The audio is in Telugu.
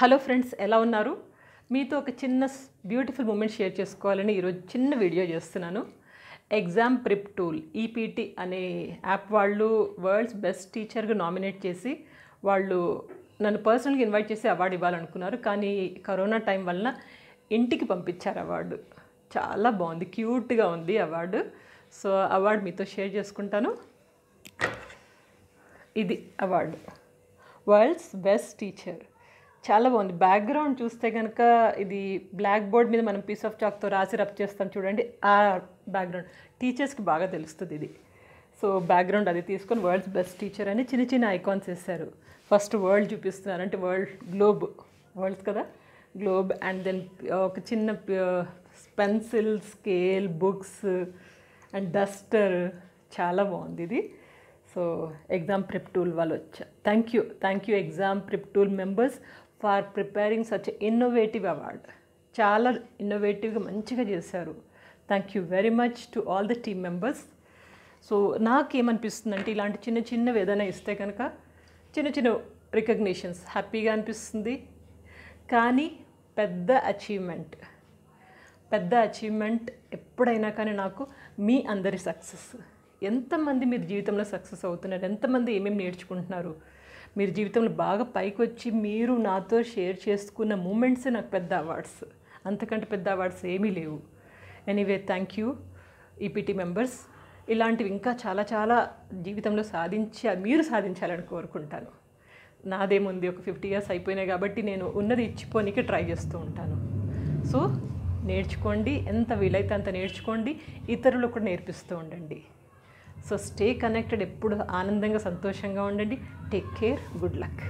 హలో ఫ్రెండ్స్ ఎలా ఉన్నారు మీతో ఒక చిన్న బ్యూటిఫుల్ మూమెంట్ షేర్ చేసుకోవాలని ఈరోజు చిన్న వీడియో చేస్తున్నాను ఎగ్జామ్ ప్రిప్ టూల్ ఈపీటీ అనే యాప్ వాళ్ళు వరల్డ్స్ బెస్ట్ టీచర్గా నామినేట్ చేసి వాళ్ళు నన్ను పర్సనల్గా ఇన్వైట్ చేసి అవార్డు ఇవ్వాలనుకున్నారు కానీ కరోనా టైం వలన ఇంటికి పంపించారు అవార్డు చాలా బాగుంది క్యూట్గా ఉంది అవార్డు సో అవార్డు మీతో షేర్ చేసుకుంటాను ఇది అవార్డు వరల్డ్స్ బెస్ట్ టీచర్ చాలా బాగుంది బ్యాక్గ్రౌండ్ చూస్తే కనుక ఇది బ్లాక్ బోర్డ్ మీద మనం పీస్ ఆఫ్ చాక్తో రాసి రప్ చేస్తాం చూడండి ఆ బ్యాక్గ్రౌండ్ టీచర్స్కి బాగా తెలుస్తుంది ఇది సో బ్యాక్గ్రౌండ్ అది తీసుకొని వరల్డ్స్ బెస్ట్ టీచర్ అని చిన్న చిన్న ఐకాన్స్ వేస్తారు ఫస్ట్ వరల్డ్ చూపిస్తున్నారు అంటే వరల్డ్ గ్లోబ్ వరల్డ్స్ కదా గ్లోబ్ అండ్ దెన్ ఒక చిన్న pencil scale books and duster చాలా బాగుంది ఇది సో ఎగ్జామ్ ప్రిప్ టూల్ వాళ్ళు వచ్చా thank you thank you exam prep tool members for preparing such innovative award చాలా ఇన్నోవేటివ్గా మంచిగా చేశారు thank you very much to all the team members so నాకేమనిపిస్తుందంటే ఇలాంటి చిన్న చిన్నవి ఏదైనా ఇస్తే కనుక చిన్న చిన్న రికగ్నిషన్స్ హ్యాపీగా అనిపిస్తుంది కానీ పెద్ద అచీవ్మెంట్ పెద్ద అచీవ్మెంట్ ఎప్పుడైనా కానీ నాకు మీ అందరి సక్సెస్ ఎంతమంది మీరు జీవితంలో సక్సెస్ అవుతున్నారు ఎంతమంది ఏమేమి నేర్చుకుంటున్నారు మీరు జీవితంలో బాగా పైకి వచ్చి మీరు నాతో షేర్ చేసుకున్న మూమెంట్స్ నాకు పెద్ద అవార్డ్స్ అంతకంటే పెద్ద అవార్డ్స్ ఏమీ లేవు anyway thank you EPT e members ఇలాంటివి ఇంకా చాలా చాలా జీవితంలో సాధించి మీరు సాధించాలని కోరుకుంటాను నాదేముంది ఒక ఫిఫ్టీ ఇయర్స్ అయిపోయినాయి కాబట్టి నేను ఉన్నది ఇచ్చిపోనికి ట్రై చేస్తూ ఉంటాను సో నేర్చుకోండి ఎంత వీలైతే అంత నేర్చుకోండి ఇతరులు కూడా నేర్పిస్తూ ఉండండి సో స్టే కనెక్టెడ్ ఎప్పుడు ఆనందంగా సంతోషంగా ఉండండి టేక్ కేర్ గుడ్ లక్